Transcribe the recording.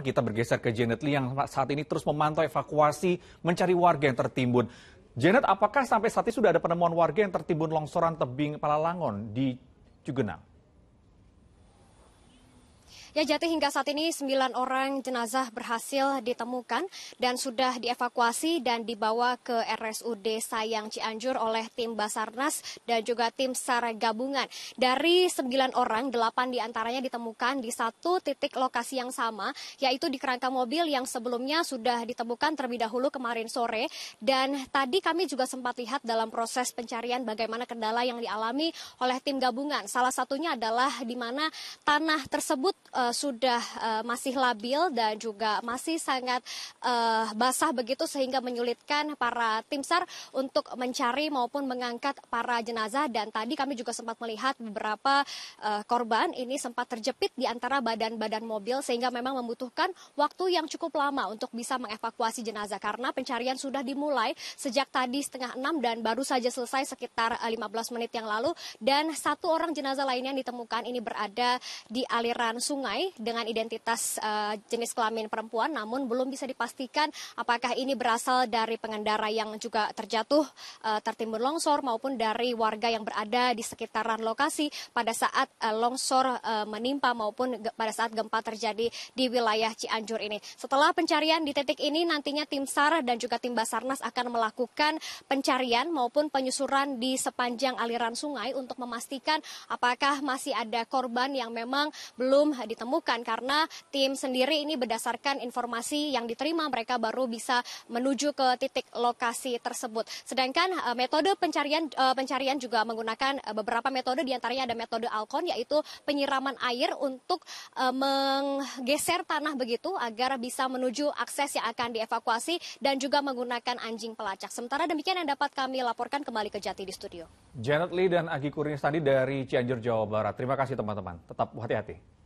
kita bergeser ke Janet Lee yang saat ini terus memantau evakuasi mencari warga yang tertimbun. Janet, apakah sampai saat ini sudah ada penemuan warga yang tertimbun longsoran tebing Palalangon di Cugenang? Ya Jati hingga saat ini 9 orang jenazah berhasil ditemukan dan sudah dievakuasi dan dibawa ke RSUD Sayang Cianjur oleh tim Basarnas dan juga tim SAR gabungan. Dari 9 orang, 8 diantaranya ditemukan di satu titik lokasi yang sama, yaitu di kerangka mobil yang sebelumnya sudah ditemukan terlebih dahulu kemarin sore. Dan tadi kami juga sempat lihat dalam proses pencarian bagaimana kendala yang dialami oleh tim gabungan. Salah satunya adalah di mana tanah tersebut eh, uh, sudah uh, masih labil dan juga masih sangat uh, basah begitu sehingga menyulitkan para tim SAR untuk mencari maupun mengangkat para jenazah dan tadi kami juga sempat melihat beberapa uh, korban ini sempat terjepit di antara badan-badan mobil sehingga memang membutuhkan waktu yang cukup lama untuk bisa mengevakuasi jenazah karena pencarian sudah dimulai sejak tadi setengah enam dan baru saja selesai sekitar 15 menit yang lalu dan satu orang jenazah lainnya yang ditemukan ini berada di aliran sungai ramai dengan identitas uh, jenis kelamin perempuan, namun belum bisa dipastikan apakah ini berasal dari pengendara yang juga terjatuh uh, tertimbun longsor maupun dari warga yang berada di sekitaran lokasi pada saat uh, longsor uh, menimpa maupun pada saat gempa terjadi di wilayah Cianjur ini. Setelah pencarian di titik ini nantinya tim SAR dan juga tim Basarnas akan melakukan pencarian maupun penyusuran di sepanjang aliran sungai untuk memastikan apakah masih ada korban yang memang belum ditemukan ditemukan karena tim sendiri ini berdasarkan informasi yang diterima mereka baru bisa menuju ke titik lokasi tersebut. Sedangkan uh, metode pencarian uh, pencarian juga menggunakan uh, beberapa metode diantaranya ada metode alkon yaitu penyiraman air untuk uh, menggeser tanah begitu agar bisa menuju akses yang akan dievakuasi dan juga menggunakan anjing pelacak. Sementara demikian yang dapat kami laporkan kembali ke Jati di studio. Janet Lee dan Agi Kurnis tadi dari Cianjur, Jawa Barat. Terima kasih teman-teman. Tetap hati-hati.